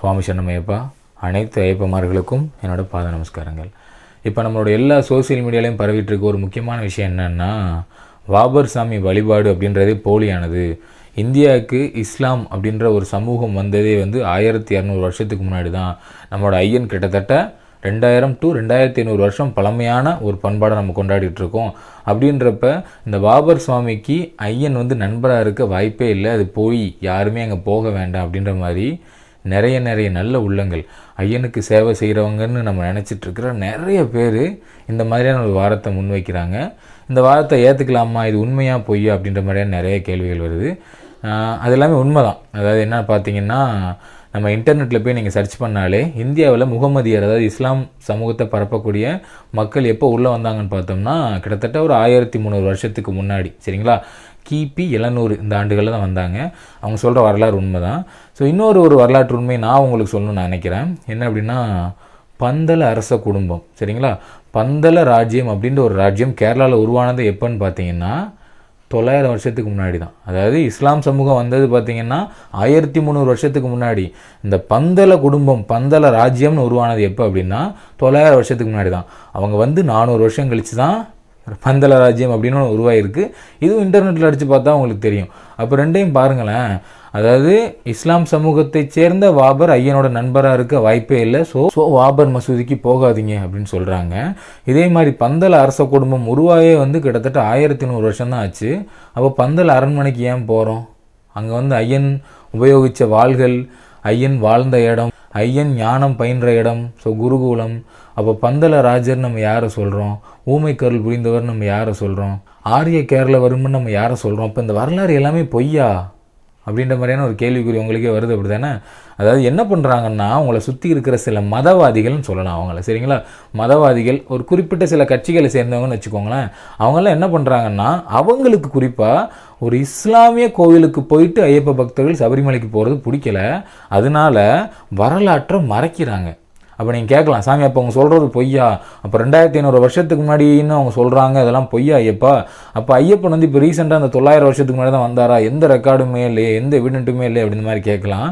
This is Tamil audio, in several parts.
சுவாமி ஐயப்பா அனைத்து ஐயப்பமார்களுக்கும் என்னோடய பாத நமஸ்காரங்கள் இப்போ நம்மளோட எல்லா சோசியல் மீடியாலையும் பரவிட்டு இருக்க ஒரு முக்கியமான விஷயம் என்னென்னா வாபர் சாமி வழிபாடு அப்படின்றதே போலியானது இந்தியாவுக்கு இஸ்லாம் அப்படின்ற ஒரு சமூகம் வந்ததே வந்து ஆயிரத்தி இரநூறு வருஷத்துக்கு முன்னாடி தான் நம்மளோட ஐயன் கிட்டத்தட்ட ரெண்டாயிரம் டு ரெண்டாயிரத்தி ஐநூறு வருஷம் பழமையான ஒரு பண்பாடை நம்ம கொண்டாடிட்டு இருக்கோம் அப்படின்றப்ப இந்த பாபர் சுவாமிக்கு ஐயன் வந்து நண்பராக இருக்க வாய்ப்பே இல்லை அது போய் யாருமே அங்கே போக வேண்டாம் அப்படின்ற மாதிரி நிறைய நிறைய நல்ல உள்ளங்கள் ஐயனுக்கு சேவை செய்கிறவங்கன்னு நம்ம நினச்சிட்டு இருக்கிற நிறைய பேர் இந்த மாதிரியான ஒரு வாரத்தை முன்வைக்கிறாங்க இந்த வாரத்தை ஏற்றுக்கலாமா இது உண்மையாக பொய்யா அப்படின்ற மாதிரியான நிறைய கேள்விகள் வருது அது எல்லாமே உண்மை தான் அதாவது என்ன பார்த்தீங்கன்னா நம்ம இன்டர்நெட்டில் போய் நீங்கள் சர்ச் பண்ணாலே இந்தியாவில் முகமதியர் அதாவது இஸ்லாம் சமூகத்தை பரப்பக்கூடிய மக்கள் எப்போ உள்ளே வந்தாங்கன்னு பார்த்தோம்னா கிட்டத்தட்ட ஒரு ஆயிரத்தி முந்நூறு வருஷத்துக்கு முன்னாடி சரிங்களா கிபி இளநூறு இந்த ஆண்டுகளில் தான் வந்தாங்க அவங்க சொல்கிற வரலாறு உண்மை தான் ஸோ இன்னொரு ஒரு வரலாற்று உண்மை நான் உங்களுக்கு சொல்லணும்னு நினைக்கிறேன் என்ன அப்படின்னா பந்தல அரச குடும்பம் சரிங்களா பந்தல ராஜ்யம் அப்படின்ற ஒரு ராஜ்யம் கேரளாவில் உருவானது எப்போன்னு பார்த்தீங்கன்னா தொள்ளாயிரம் வருஷத்துக்கு முன்னாடி தான் அதாவது இஸ்லாம் சமூகம் வந்தது பார்த்திங்கன்னா ஆயிரத்தி முந்நூறு வருஷத்துக்கு முன்னாடி இந்த பந்தல குடும்பம் பந்தல ராஜ்யம்னு உருவானது எப்போ அப்படின்னா தொள்ளாயிரம் வருஷத்துக்கு முன்னாடி தான் அவங்க வந்து நானூறு வருஷம் கழித்து தான் பந்தள ராஜ்யம் அப்படின்னு ஒன்று உருவாயிருக்கு இதுவும் இன்டர்நெட்டில் அடித்து பார்த்தா உங்களுக்கு தெரியும் அப்போ ரெண்டையும் பாருங்களேன் அதாவது இஸ்லாம் சமூகத்தைச் சேர்ந்த வாபர் ஐயனோட நண்பராக இருக்க வாய்ப்பே இல்லை ஸோ ஸோ வாபர் மசூதிக்கு போகாதீங்க அப்படின்னு சொல்கிறாங்க இதே மாதிரி பந்தல் அரச குடும்பம் உருவாயே வந்து கிட்டத்தட்ட ஆயிரத்தி நூறு வருஷம் தான் ஆச்சு அப்போ பந்தல் அரண்மனைக்கு ஏன் போகிறோம் அங்கே வந்து ஐயன் உபயோகித்த வாள்கள் ஐயன் வாழ்ந்த இடம் ஐயன் ஞானம் பயின்ற இடம் ஸோ குருகுலம் அப்போ பந்தல ராஜர் நம்ம யாரை சொல்கிறோம் ஊமைக்கருள் புரிந்தவர் நம்ம யாரை சொல்கிறோம் ஆரிய கேரள வரும்னு நம்ம யாரை சொல்கிறோம் அப்போ இந்த வரலாறு எல்லாமே பொய்யா அப்படின்ற மாதிரியான ஒரு கேள்விக்குறி உங்களுக்கே வருது அப்படி தானே அதாவது என்ன பண்ணுறாங்கன்னா அவங்கள சுற்றி இருக்கிற சில மதவாதிகள்னு சொல்லலாம் அவங்கள சரிங்களா மதவாதிகள் ஒரு குறிப்பிட்ட சில கட்சிகளை சேர்ந்தவங்கன்னு வச்சுக்கோங்களேன் அவங்களாம் என்ன பண்ணுறாங்கன்னா அவங்களுக்கு குறிப்பாக ஒரு இஸ்லாமிய கோவிலுக்கு போயிட்டு ஐயப்ப பக்தர்கள் சபரிமலைக்கு போகிறது பிடிக்கல அதனால் வரலாற்றை மறைக்கிறாங்க அப்போ நீங்கள் கேட்கலாம் சாமி அப்போ அவங்க சொல்கிறது பொய்யா அப்போ ரெண்டாயிரத்தி ஐநூறு வருஷத்துக்கு முன்னாடின்னு அவங்க சொல்கிறாங்க இதெல்லாம் பொய்யா ஐயப்பா அப்போ ஐயப்பன் வந்து இப்போ ரீசெண்டாக அந்த தொள்ளாயிரம் வருஷத்துக்கு முன்னாடி தான் வந்தாரா எந்த ரெக்கார்டுமே இல்லையே எந்த எவிடென்ட்டுமே இல்லை அப்படின்னு மாதிரி கேட்கலாம்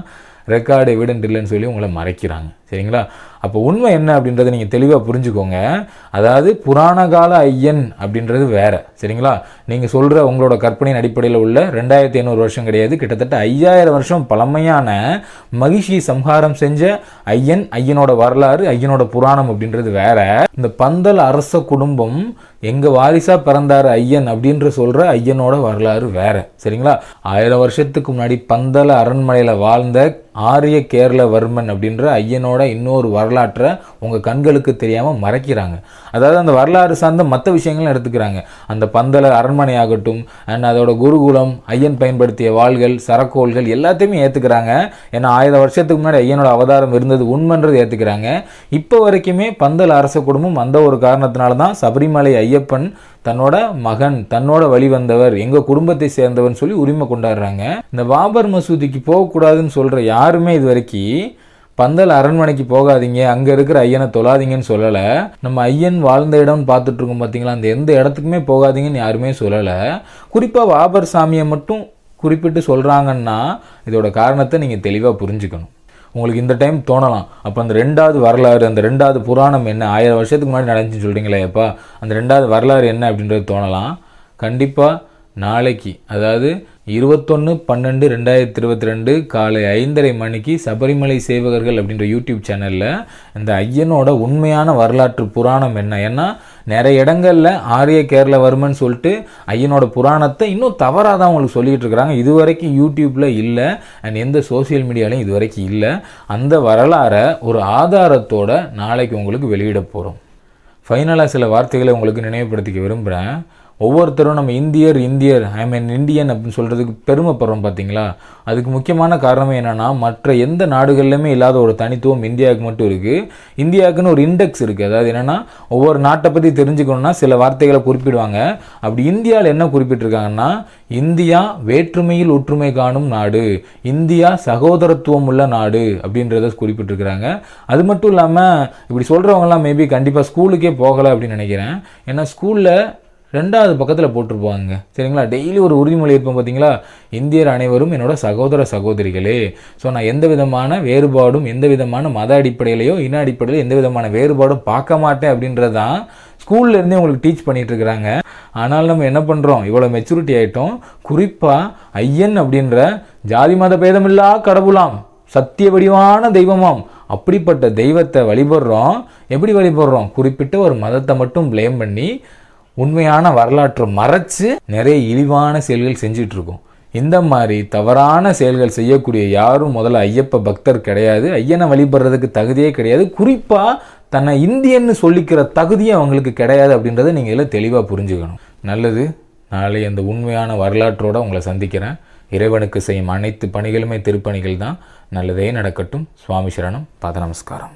ரெக்கார்டு எவிடென்ட் இல்லைன்னு சொல்லி உங்களை மறைக்கிறாங்க சரிங்களா அப்போ உண்மை என்ன அப்படின்றத நீங்கள் தெளிவாக புரிஞ்சுக்கோங்க அதாவது புராண கால ஐயன் அப்படின்றது வேறு சரிங்களா நீங்கள் சொல்கிற உங்களோட கற்பனையின் அடிப்படையில் உள்ள ரெண்டாயிரத்தி ஐநூறு வருஷம் கிடையாது கிட்டத்தட்ட ஐயாயிரம் வருஷம் பழமையான மகிஷி சம்ஹாரம் செஞ்ச ஐயன் ஐயனோட வரலாறு ஐயனோட புராணம் அப்படின்றது வேற இந்த பந்தல் அரச குடும்பம் எங்கள் வாரிசாக பிறந்தார் ஐயன் அப்படின்ற சொல்கிற ஐயனோட வரலாறு வேற சரிங்களா ஆயிரம் வருஷத்துக்கு முன்னாடி பந்தல அரண்மனையில் வாழ்ந்த ஆரிய கேரளவர்மன் அப்படின்ற ஐயனோட தமிழனோட இன்னொரு வரலாற்றை உங்கள் கண்களுக்கு தெரியாமல் மறைக்கிறாங்க அதாவது அந்த வரலாறு சார்ந்த மற்ற விஷயங்களும் எடுத்துக்கிறாங்க அந்த பந்தல அரண்மனை ஆகட்டும் அண்ட் அதோட குருகுலம் ஐயன் பயன்படுத்திய வாள்கள் சரக்கோள்கள் எல்லாத்தையுமே ஏற்றுக்கிறாங்க ஏன்னா ஆயிரம் வருஷத்துக்கு முன்னாடி ஐயனோட அவதாரம் இருந்தது உண்மைன்றது ஏற்றுக்கிறாங்க இப்போ வரைக்குமே பந்தல் அரச குடும்பம் அந்த ஒரு காரணத்தினால தான் சபரிமலை ஐயப்பன் தன்னோட மகன் தன்னோட வழி வந்தவர் எங்கள் குடும்பத்தை சேர்ந்தவன் சொல்லி உரிமை கொண்டாடுறாங்க இந்த பாபர் மசூதிக்கு போகக்கூடாதுன்னு சொல்கிற யாருமே இது வரைக்கும் பந்தல் அரண்மனைக்கு போகாதீங்க அங்கே இருக்கிற ஐயனை தொழாதீங்கன்னு சொல்லலை நம்ம ஐயன் வாழ்ந்த இடம்னு பார்த்துட்டு இருக்கோம் பார்த்தீங்களா அந்த எந்த இடத்துக்குமே போகாதீங்கன்னு யாருமே சொல்லலை குறிப்பாக வாபர் சாமியை மட்டும் குறிப்பிட்டு சொல்கிறாங்கன்னா இதோட காரணத்தை நீங்கள் தெளிவாக புரிஞ்சுக்கணும் உங்களுக்கு இந்த டைம் தோணலாம் அப்போ அந்த ரெண்டாவது வரலாறு அந்த ரெண்டாவது புராணம் என்ன ஆயிரம் வருஷத்துக்கு முன்னாடி நடந்துச்சுன்னு சொல்கிறீங்களே அப்பா அந்த ரெண்டாவது வரலாறு என்ன அப்படின்றது தோணலாம் கண்டிப்பாக நாளைக்கு அதாவது இருபத்தொன்று பன்னெண்டு ரெண்டாயிரத்தி இருபத்தி ரெண்டு காலை ஐந்தரை மணிக்கு சபரிமலை சேவகர்கள் அப்படின்ற யூடியூப் சேனலில் இந்த ஐயனோட உண்மையான வரலாற்று புராணம் என்ன ஏன்னா நிறைய இடங்களில் ஆரிய கேரளவர்மன் சொல்லிட்டு ஐயனோட புராணத்தை இன்னும் தவறாக தான் உங்களுக்கு சொல்லிகிட்டு இருக்கிறாங்க இது வரைக்கும் யூடியூப்பில் இல்லை அண்ட் எந்த சோசியல் மீடியாலையும் இது வரைக்கும் இல்லை அந்த வரலாறை ஒரு ஆதாரத்தோட நாளைக்கு உங்களுக்கு வெளியிட போகிறோம் ஃபைனலாக சில வார்த்தைகளை உங்களுக்கு நினைவுபடுத்திக்க விரும்புகிறேன் ஒவ்வொருத்தரும் நம்ம இந்தியர் இந்தியர் ஐ மீன் இந்தியன் அப்படின்னு சொல்கிறதுக்கு பெருமைப்படுறோம் பார்த்தீங்களா அதுக்கு முக்கியமான காரணம் என்னென்னா மற்ற எந்த நாடுகள்லையுமே இல்லாத ஒரு தனித்துவம் இந்தியாவுக்கு மட்டும் இருக்குது இந்தியாவுக்குன்னு ஒரு இண்டெக்ஸ் இருக்குது அதாவது என்னென்னா ஒவ்வொரு நாட்டை பற்றி தெரிஞ்சுக்கணுன்னா சில வார்த்தைகளை குறிப்பிடுவாங்க அப்படி இந்தியாவில் என்ன குறிப்பிட்டிருக்காங்கன்னா இந்தியா வேற்றுமையில் ஒற்றுமை காணும் நாடு இந்தியா சகோதரத்துவம் உள்ள நாடு அப்படின்றத குறிப்பிட்டிருக்கிறாங்க அது மட்டும் இல்லாமல் இப்படி சொல்கிறவங்கலாம் மேபி கண்டிப்பாக ஸ்கூலுக்கே போகலை அப்படின்னு நினைக்கிறேன் ஏன்னா ஸ்கூலில் ரெண்டாவது பக்கத்தில் போட்டிருப்பாங்க சரிங்களா டெய்லி ஒரு உறுதிமொழி இருப்போம் பார்த்தீங்களா இந்தியர் அனைவரும் என்னோட சகோதர சகோதரிகளே ஸோ நான் எந்த விதமான வேறுபாடும் எந்த விதமான மத அடிப்படையிலையோ இன அடிப்படையிலோ எந்த விதமான வேறுபாடும் பார்க்க மாட்டேன் அப்படின்றது தான் ஸ்கூல்லேருந்தே உங்களுக்கு டீச் பண்ணிகிட்ருக்குறாங்க ஆனால் நம்ம என்ன பண்ணுறோம் இவ்வளோ மெச்சூரிட்டி ஆகிட்டோம் குறிப்பாக ஐயன் அப்படின்ற ஜாதி மத பேதமில்லா கடவுளாம் சத்திய வடிவான தெய்வமாம் அப்படிப்பட்ட தெய்வத்தை வழிபடுறோம் எப்படி வழிபடுறோம் குறிப்பிட்ட ஒரு மதத்தை மட்டும் பிளேம் பண்ணி உண்மையான வரலாற்றை மறைச்சு நிறைய இழிவான செயல்கள் செஞ்சிட்டு இருக்கோம் இந்த மாதிரி தவறான செயல்கள் செய்யக்கூடிய யாரும் முதல்ல ஐயப்ப பக்தர் கிடையாது ஐயனை வழிபடுறதுக்கு தகுதியே கிடையாது குறிப்பாக தன்னை இந்தியன்னு சொல்லிக்கிற தகுதியும் அவங்களுக்கு கிடையாது அப்படின்றத நீங்கள் இதில் தெளிவாக புரிஞ்சுக்கணும் நல்லது நாளை அந்த உண்மையான வரலாற்றோடு உங்களை சந்திக்கிறேன் இறைவனுக்கு செய்யும் அனைத்து பணிகளுமே திருப்பணிகள் தான் நல்லதே நடக்கட்டும் சுவாமி சரணம் பத நமஸ்காரம்